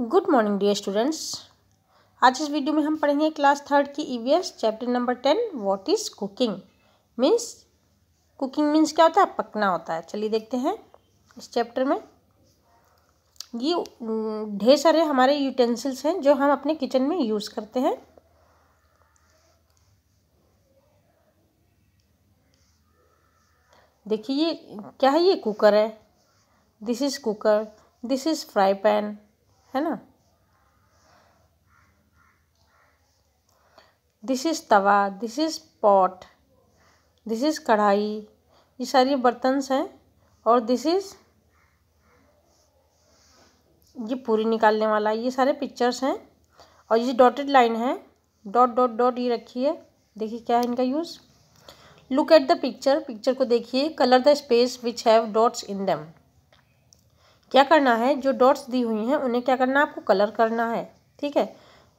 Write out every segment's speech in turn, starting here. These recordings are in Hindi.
गुड मॉर्निंग डियर स्टूडेंट्स आज इस वीडियो में हम पढ़ेंगे क्लास थर्ड की EVS chapter number ten what is cooking means cooking means क्या होता है पकना होता है चलिए देखते हैं इस चैप्टर में ये ढेर सारे हमारे यूटेंसिल्स हैं जो हम अपने किचन में यूज़ करते हैं देखिए ये क्या है ये कुकर है this is cooker this is fry pan है ना this is tawa this is pot this is kadhai ये सारी बर्तन हैं और दिस इज़ ये पूरी निकालने वाला ये सारे पिक्चर्स हैं और ये डॉटेड लाइन है डॉट डॉट डॉट ये रखी है देखिए क्या है इनका use look at the picture picture को देखिए colour the space which have dots in them क्या करना है जो डॉट्स दी हुई हैं उन्हें क्या करना है आपको कलर करना है ठीक है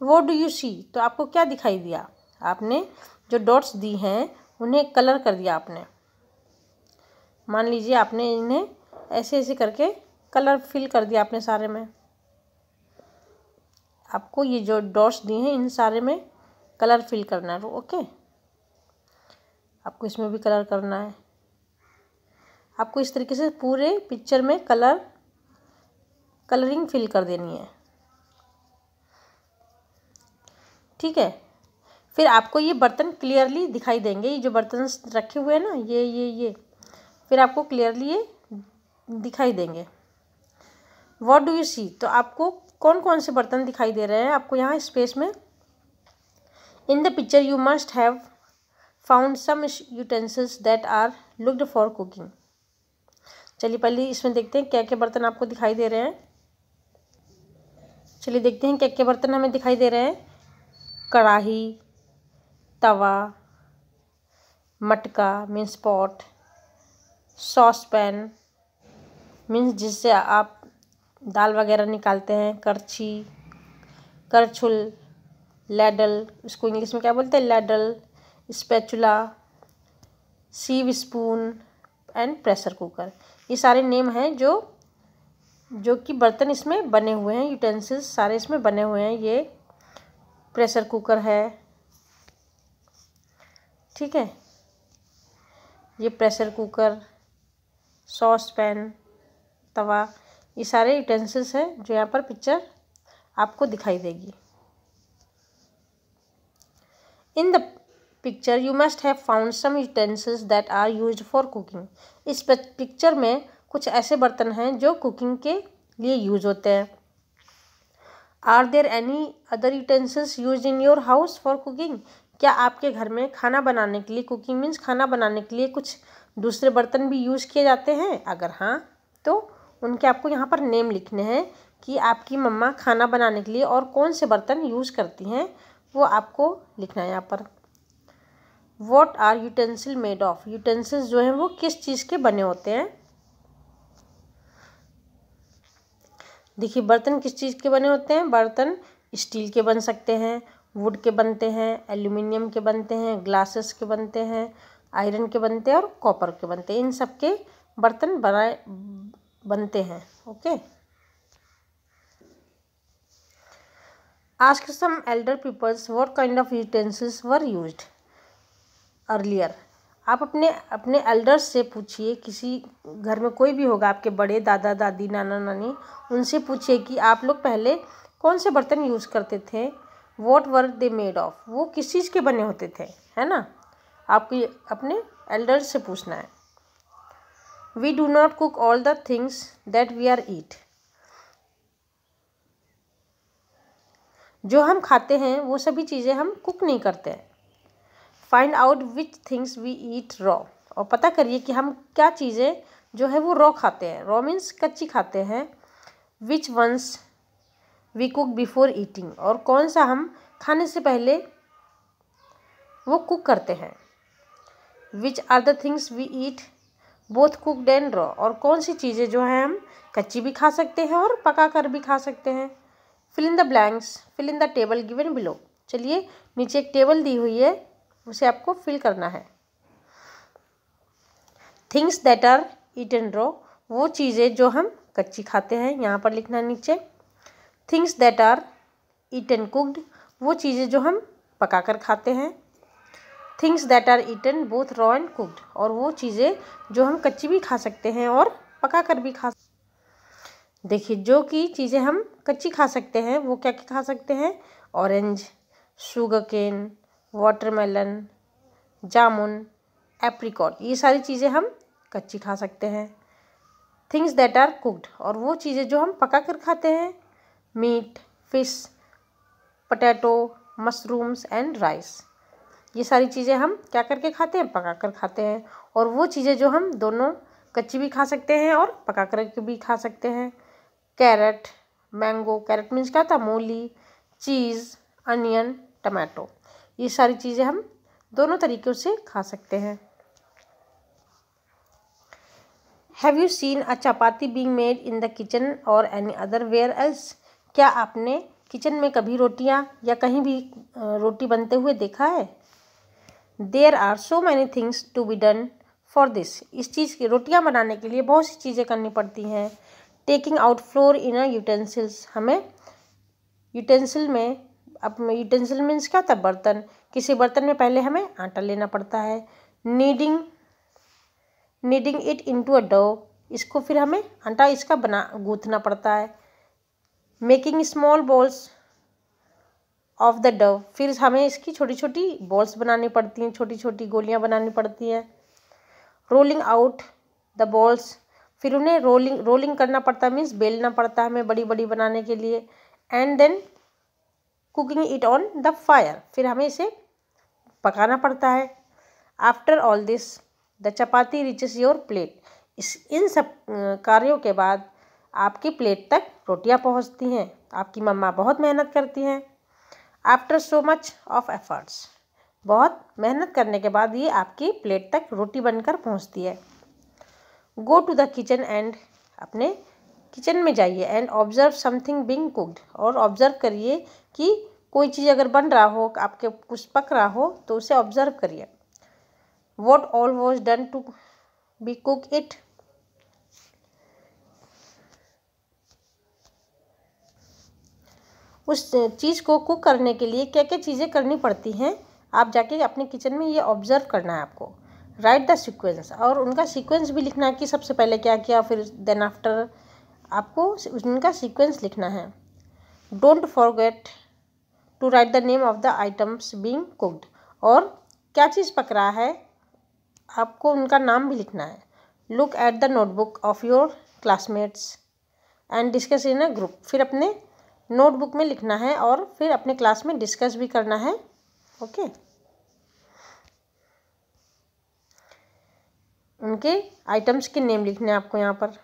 वो डू यू सी तो आपको क्या दिखाई दिया आपने जो डॉट्स दी हैं उन्हें कलर कर दिया आपने मान लीजिए आपने इन्हें ऐसे ऐसे करके कलर फिल कर दिया आपने सारे में आपको ये जो डॉट्स दिए हैं इन सारे में कलर फिल करना है ओके आपको इसमें भी कलर करना है आपको इस तरीके से पूरे पिक्चर में कलर कलरिंग फिल कर देनी है ठीक है फिर आपको ये बर्तन क्लियरली दिखाई देंगे ये जो बर्तन रखे हुए हैं ना ये ये ये फिर आपको क्लियरली ये दिखाई देंगे वॉट डू यू सी तो आपको कौन कौन से बर्तन दिखाई दे रहे हैं आपको यहाँ स्पेस में in the picture you must have found some utensils that are looked for cooking चलिए पहले इसमें देखते हैं क्या क्या बर्तन आपको दिखाई दे रहे हैं चलिए देखते हैं क्या क्या बर्तन हमें दिखाई दे रहे हैं कढ़ाही तवा मटका means pot sauce pan means जिससे आप दाल वगैरह निकालते हैं करछी करछुल लैडल इसको इंग्लिश में क्या बोलते हैं ladle spatula sieve spoon and pressure cooker ये सारे नेम हैं जो जो कि बर्तन इसमें बने हुए हैं यूटेंसिल्स सारे इसमें बने हुए हैं ये प्रेशर कुकर है ठीक है ये प्रेशर कुकर सॉस पैन तवा ये सारे यूटेंसिल्स हैं जो यहाँ पर पिक्चर आपको दिखाई देगी in the picture you must have found some utensils that are used for cooking इस पिक्चर में कुछ ऐसे बर्तन हैं जो कुकिंग के लिए यूज़ होते हैं are there any other utensils use in your house for cooking क्या आपके घर में खाना बनाने के लिए कुकिंग मीन्स खाना बनाने के लिए कुछ दूसरे बर्तन भी यूज़ किए जाते हैं अगर हाँ तो उनके आपको यहाँ पर नेम लिखने हैं कि आपकी मम्मा खाना बनाने के लिए और कौन से बर्तन यूज़ करती हैं वो आपको लिखना है यहाँ पर what are utensil made of utensils जो हैं वो किस चीज़ के बने होते हैं देखिए बर्तन किस चीज़ के बने होते हैं बर्तन स्टील के बन सकते हैं वुड के बनते हैं एल्यूमिनियम के बनते हैं ग्लासेस के बनते हैं आयरन के बनते हैं और कॉपर के बनते हैं इन सब के बर्तन बनाए बनते हैं ओके आज के some elder peoples what kind of utensils were use earlier आप अपने अपने एल्डर्स से पूछिए किसी घर में कोई भी होगा आपके बड़े दादा दादी नाना नानी उनसे पूछिए कि आप लोग पहले कौन से बर्तन यूज़ करते थे what were they made of वो किस चीज़ के बने होते थे है ना आपको अपने एल्डर्स से पूछना है we do not cook all the things that we are eat जो हम खाते हैं वो सभी चीज़ें हम कुक नहीं करते हैं find out which things we eat raw और पता करिए कि हम क्या चीज़ें जो है वो रॉ खाते हैं रॉ मीन्स कच्ची खाते हैं which ones we cook before eating और कौन सा हम खाने से पहले वो कुक करते हैं which are the things we eat both cooked and raw और कौन सी चीज़ें जो हैं हम कच्ची भी खा सकते हैं और पका कर भी खा सकते हैं fill in the blanks fill in the table given below चलिए नीचे एक टेबल दी हुई है उसे आपको फिल करना है things that are eat and raw वो चीज़ें जो हम कच्ची खाते हैं यहाँ पर लिखना नीचे things that are eat and cooked वो चीज़ें जो हम पका कर खाते हैं things that are eaten both raw and cooked और वो चीज़ें जो हम कच्ची भी खा सकते हैं और पका कर भी खा देखिए जो कि चीज़ें हम कच्ची खा सकते हैं वो क्या क्या खा सकते हैं orange sugarcane watermelon jamun apricot ये सारी चीज़ें हम कच्ची खा सकते हैं थिंग्स दैट आर कुकड और वो चीज़ें जो हम पका कर खाते हैं meat fish potato mushrooms and rice ये सारी चीज़ें हम क्या करके खाते हैं पका कर खाते हैं और वो चीज़ें जो हम दोनों कच्ची भी खा सकते हैं और पका कर भी खा सकते हैं कैरेट मैंगो कैरेट मीन्स क्या था मूली चीज़ अनियन टमाटो ये सारी चीज़ें हम दोनों तरीक़ों से खा सकते हैं have you seen a chapati being made in the kitchen और एनी अदर वेयर एल्स क्या आपने किचन में कभी रोटियां या कहीं भी रोटी बनते हुए देखा है there are so many things to be done for this इस चीज़ की रोटियां बनाने के लिए बहुत सी चीज़ें करनी पड़ती हैं taking out flour in utensils हमें यूटेंसिल में अब यूटेंसिल मीन्स क्या होता है बर्तन किसी बर्तन में पहले हमें आटा लेना पड़ता है kneading kneading it to a dough इसको फिर हमें आटा इसका बना गूँथना पड़ता है making small balls of the dough फिर हमें इसकी छोटी छोटी बॉल्स बनानी पड़ती हैं छोटी छोटी गोलियां बनानी पड़ती हैं रोलिंग आउट द बॉल्स फिर उन्हें रोलिंग रोलिंग करना पड़ता है मीन्स बेलना पड़ता है हमें बड़ी बड़ी बनाने के लिए and then cooking it on the fire फिर हमें इसे पकाना पड़ता है after all this the chapati reaches your plate इस इन सब कार्यों के बाद आपकी प्लेट तक रोटियां पहुंचती हैं आपकी मम्मा बहुत मेहनत करती हैं after so much of efforts बहुत मेहनत करने के बाद ये आपकी प्लेट तक रोटी बनकर पहुंचती है go to the kitchen and अपने किचन में जाइए and observe something being cooked और ऑब्ज़र्व करिए कि कोई चीज़ अगर बन रहा हो आपके कुछ पक रहा हो तो उसे ऑब्जर्व करिए what all was done to be cook it उस चीज़ को कुक करने के लिए क्या क्या चीज़ें करनी पड़ती हैं आप जाके अपने किचन में ये ऑब्जर्व करना है आपको राइट द सीक्वेंस और उनका सीक्वेंस भी लिखना है कि सबसे पहले क्या किया फिर देन आफ्टर आपको उनका सीक्वेंस लिखना है don't forget to write the name of the items being cooked और क्या चीज़ पक रहा है आपको उनका नाम भी लिखना है look at the notebook of your classmates and discuss in a group फिर अपने नोटबुक में लिखना है और फिर अपने क्लास में डिस्कस भी करना है ओके okay? उनके आइटम्स के नेम लिखने हैं आपको यहाँ पर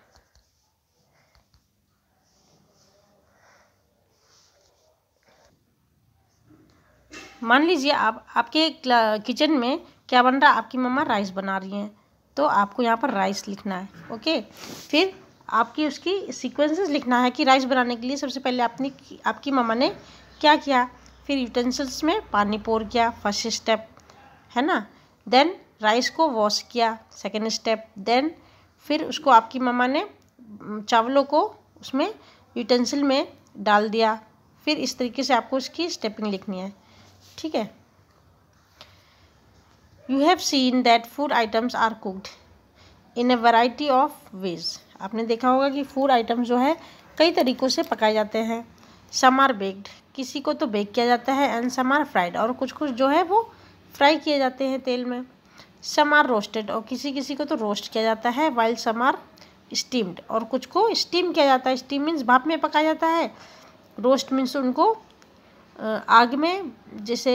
मान लीजिए आप आपके किचन में क्या बन रहा है आपकी मम्मा राइस बना रही हैं तो आपको यहाँ पर राइस लिखना है ओके फिर आपकी उसकी सीक्वेंसेस लिखना है कि राइस बनाने के लिए सबसे पहले आपने आपकी मम्मा ने क्या किया फिर यूटेंसिल्स में पानी पोर किया फर्स्ट स्टेप है ना देन राइस को वॉश किया सेकेंड स्टेप देन फिर उसको आपकी मम्मा ने चावलों को उसमें यूटेंसिल में डाल दिया फिर इस तरीके से आपको उसकी स्टेपिंग लिखनी है ठीक है you have seen that food items are cooked in a variety of ways आपने देखा होगा कि फूड आइटम्स जो है कई तरीक़ों से पकाए जाते हैं सम आर बेक्ड किसी को तो बेक किया जाता है एंड सम आर फ्राइड और कुछ कुछ जो है वो फ्राई किए जाते हैं तेल में सम आर रोस्टेड और किसी किसी को तो रोस्ट किया जाता है वाइल्ड सम आर स्टीम्ड और कुछ को स्टीम किया जाता है स्टीम मीन्स भाप में पकाया जाता है रोस्ट मीन्स उनको आग में जैसे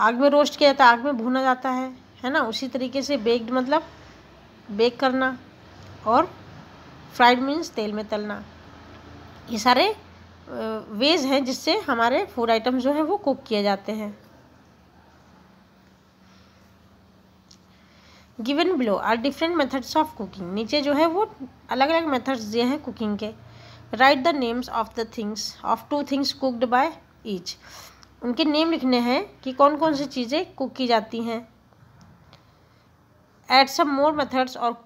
आग में रोस्ट किया जाता है आग में भुना जाता है है ना उसी तरीके से बेक्ड मतलब बेक करना और फ्राइड मीन्स तेल में तलना ये सारे वेज हैं जिससे हमारे फूड आइटम जो हैं वो कुक किए जाते हैं given below are different methods of cooking नीचे जो है वो अलग अलग मेथड्स दिए हैं कुकिंग के write the names of the things of two things cooked by each उनके नेम लिखने हैं कि कौन कौन सी चीज़ें कुक की जाती हैं एड सम मोर मेथड्स और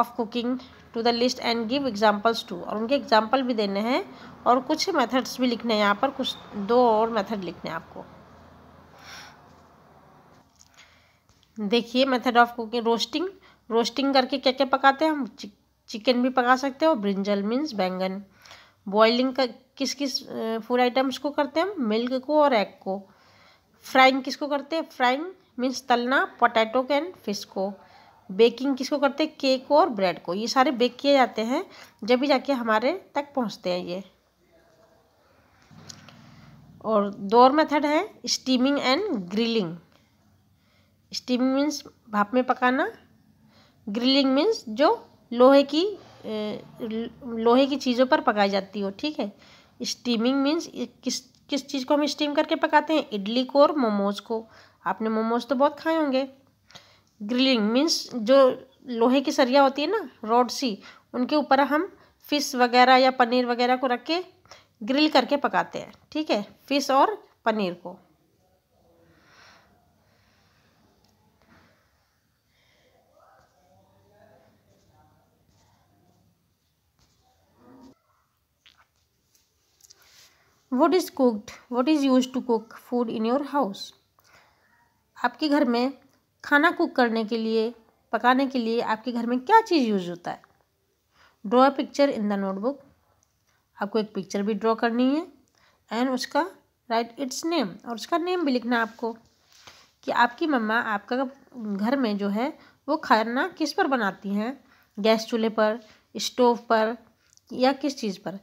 of cooking to the list and give examples to और उनके एग्जाम्पल भी देने हैं और कुछ मेथड्स भी लिखने हैं यहाँ पर कुछ दो और मेथड लिखने हैं आपको देखिए method of cooking roasting roasting करके क्या क्या पकाते हैं हम चिकन भी पका सकते हैं और ब्रिंजल मीन्स बैंगन बॉइलिंग का किस किस फूड आइटम्स को करते हैं मिल्क को और एग को फ्राइंग किसको करते हैं फ्राइंग मीन्स तलना पोटैटो के एंड फिश को बेकिंग किसको करते हैं केक को और ब्रेड को ये सारे बेक किए जाते हैं जब भी जाके हमारे तक पहुंचते हैं ये और दो मेथड है steaming and grilling steaming means भाप में पकाना ग्रिलिंग मीन्स जो लोहे की लोहे की चीज़ों पर पकाई जाती हो ठीक है स्टीमिंग मीन्स किस किस चीज़ को हम स्टीम करके पकाते हैं इडली को और मोमोज को आपने मोमोज तो बहुत खाए होंगे ग्रिलिंग मीन्स जो लोहे की सरिया होती है ना रोड सी उनके ऊपर हम फिश वगैरह या पनीर वगैरह को रख के ग्रिल करके पकाते हैं ठीक है फिश और पनीर को what is cooked what is use to cook food in your house आपके घर में खाना कुक करने के लिए पकाने के लिए आपके घर में क्या चीज़ यूज होता है draw a picture in the notebook आपको एक पिक्चर भी ड्रॉ करनी है एंड उसका राइट इट्स नेम और उसका नेम भी लिखना आपको कि आपकी मम्मा आपका घर में जो है वो खाना किस पर बनाती हैं गैस चूल्हे पर स्टोव पर या किस चीज़ पर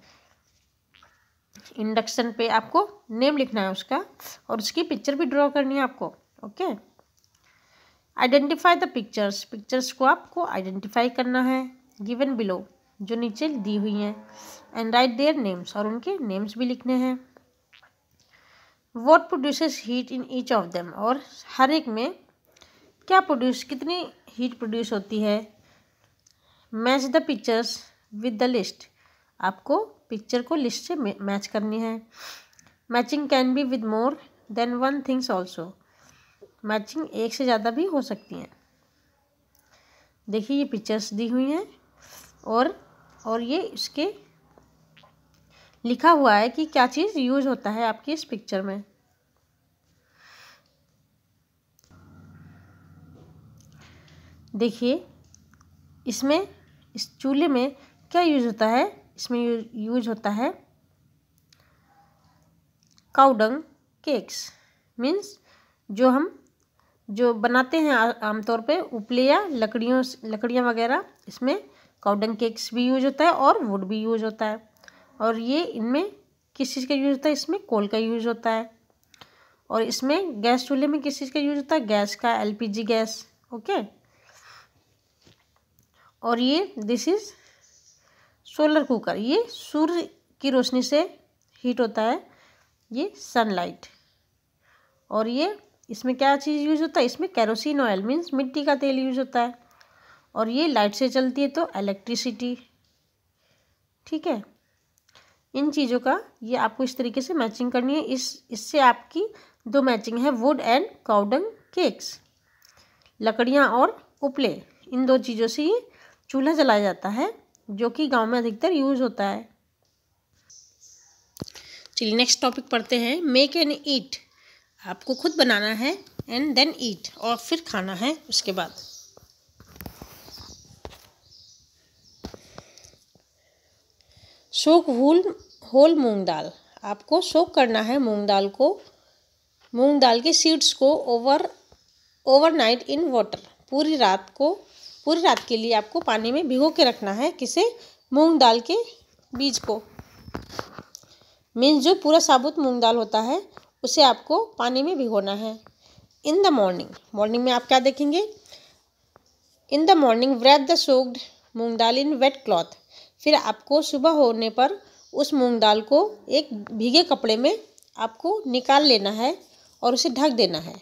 इंडक्शन पे आपको नेम लिखना है उसका और उसकी पिक्चर भी ड्रॉ करनी है आपको okay identify the pictures pictures को आपको आइडेंटिफाई करना है गिवन बिलो जो नीचे दी हुई हैं एंड राइट देयर नेम्स और उनके नेम्स भी लिखने हैं what produces heat in each of them और हर एक में क्या प्रोड्यूस कितनी हीट प्रोड्यूस होती है match the pictures with the list आपको पिक्चर को लिस्ट से मैच करनी है matching can be with more than one things also matching एक से ज़्यादा भी हो सकती हैं देखिए ये पिक्चर्स दी हुई हैं और और ये इसके लिखा हुआ है कि क्या चीज़ यूज होता है आपकी इस पिक्चर में देखिए इसमें इस चूल्हे में क्या यूज होता है इसमें यूज होता है काउडंग केक्स मीन्स जो हम जो बनाते हैं आमतौर पे उपले या लकड़ियों लकड़ियाँ वगैरह इसमें काउडंग केक्स भी यूज होता है और वुड भी यूज होता है और ये इनमें किस चीज़ का यूज होता है इसमें कोल का यूज होता है और इसमें गैस चूल्हे में किस चीज़ का यूज होता है गैस का एलपीजी गैस ओके और ये दिस इज़ सोलर कुकर ये सूर्य की रोशनी से हीट होता है ये सनलाइट और ये इसमें क्या चीज़ यूज होता है इसमें कैरोसिन ऑयल मीन्स मिट्टी का तेल यूज होता है और ये लाइट से चलती है तो इलेक्ट्रिसिटी ठीक है इन चीज़ों का ये आपको इस तरीके से मैचिंग करनी है इस इससे आपकी दो मैचिंग है वुड एंड काउडंग केक्स लकड़ियाँ और उपले इन दो चीज़ों से ये चूल्हा जलाया जाता है जो कि गांव में अधिकतर यूज़ होता है चलिए नेक्स्ट टॉपिक पढ़ते हैं मेक एंड ईट आपको खुद बनाना है एंड देन ईट और फिर खाना है उसके बाद सोख होल होल मूंग दाल आपको सोख करना है मूंग दाल को मूंग दाल के सीड्स को ओवर ओवरनाइट इन वाटर पूरी रात को पूरी रात के लिए आपको पानी में भिगो के रखना है किसे मूंग दाल के बीज को मीन्स जो पूरा साबुत मूंग दाल होता है उसे आपको पानी में भिगोना है इन द मॉर्निंग मॉर्निंग में आप क्या देखेंगे in the morning wrap the soaked moong dal in wet cloth फिर आपको सुबह होने पर उस मूंग दाल को एक भीगे कपड़े में आपको निकाल लेना है और उसे ढक देना है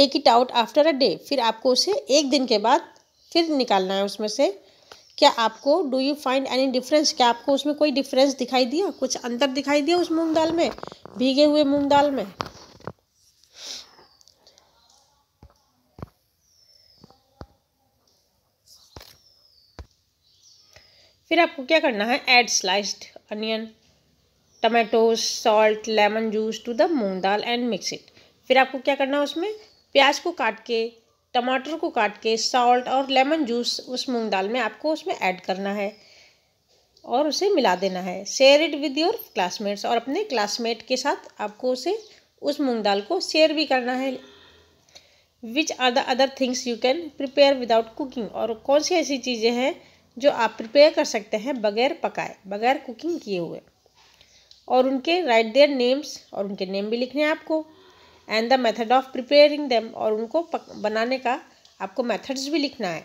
take it out after a day फिर आपको उसे एक दिन के बाद फिर निकालना है उसमें से क्या आपको do you find any difference क्या आपको उसमें कोई डिफरेंस दिखाई दिया कुछ अंतर दिखाई दिया उस मूंग दाल में भीगे हुए मूंग दाल में फिर आपको क्या करना है add sliced onion tomatoes salt lemon juice to the moong dal and mix it फिर आपको क्या करना है उसमें प्याज को काट के टमाटर को काट के सॉल्ट और लेमन जूस उस मूंग दाल में आपको उसमें ऐड करना है और उसे मिला देना है share it with your classmates और अपने क्लासमेट के साथ आपको उसे उस मूंग दाल को शेयर भी करना है which are the other things you can prepare without cooking और कौन सी ऐसी चीज़ें हैं जो आप प्रिपेयर कर सकते हैं बगैर पकाए बगैर कुकिंग किए हुए और उनके राइट देयर नेम्स और उनके नेम भी लिखने हैं आपको and the method of preparing them और उनको पक, बनाने का आपको मेथड्स भी लिखना है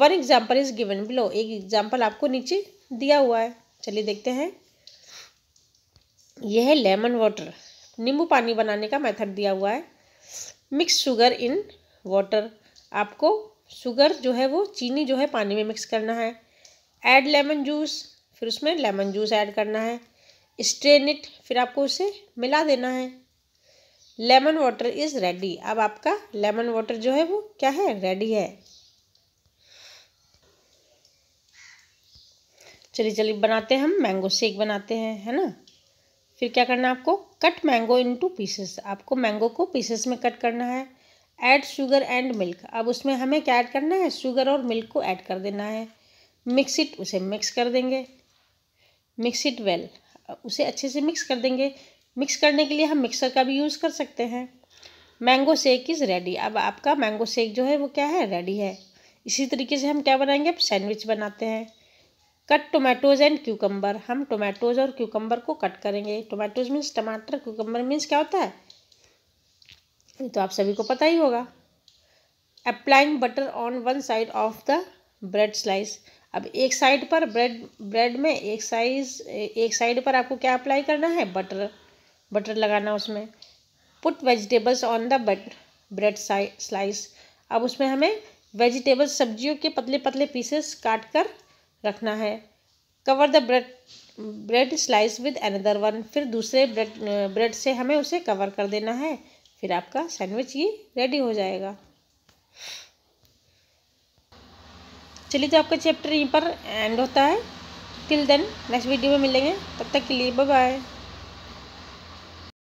one example is given below एक एग्जाम्पल आपको नीचे दिया हुआ है चलिए देखते हैं यह है लेमन वाटर नींबू पानी बनाने का मेथड दिया हुआ है मिक्स शुगर इन वाटर आपको शुगर जो है वो चीनी जो है पानी में मिक्स करना है ऐड लेमन जूस फिर उसमें लेमन जूस ऐड करना है स्ट्रेन इट फिर आपको उसे मिला देना है लेमन वाटर इज़ रेडी अब आपका लेमन वाटर जो है वो क्या है रेडी है चलिए चलिए बनाते हैं हम मैंगो शेक बनाते हैं है ना फिर क्या करना है आपको cut mango into pieces आपको मैंगो को पीसेस में कट करना है ऐड शुगर एंड मिल्क अब उसमें हमें क्या ऐड करना है शुगर और मिल्क को ऐड कर देना है मिक्स इट उसे मिक्स कर देंगे मिक्स इट वेल उसे अच्छे से मिक्स कर देंगे मिक्स करने के लिए हम मिक्सर का भी यूज़ कर सकते हैं मैंगो शेक इज़ रेडी अब आपका मैंगो शेक जो है वो क्या है रेडी है इसी तरीके से हम क्या बनाएंगे सैंडविच बनाते हैं कट टोमेटोज एंड क्यूकम्बर हम टोमेटोज और क्यूकम्बर को कट करेंगे टोमेटोज मीन्स टमाटर क्यूकम्बर मीन्स क्या होता है ये तो आप सभी को पता ही होगा applying butter on one side of the bread slice अब एक साइड पर ब्रेड ब्रेड में एक साइज एक साइड पर आपको क्या अप्लाई करना है बटर बटर लगाना उसमें put vegetables on the but bread slice अब उसमें हमें वेजिटेबल्स सब्जियों के पतले पतले पीसेस काट कर रखना है cover the bread bread slice with another one फिर दूसरे ब्रेड ब्रेड से हमें उसे कवर कर देना है फिर आपका सैंडविच ये रेडी हो जाएगा चलिए तो आपका चैप्टर यहीं पर एंड होता है टिल देन नेक्स्ट वीडियो में मिलेंगे तब तक के लिए बाय बाय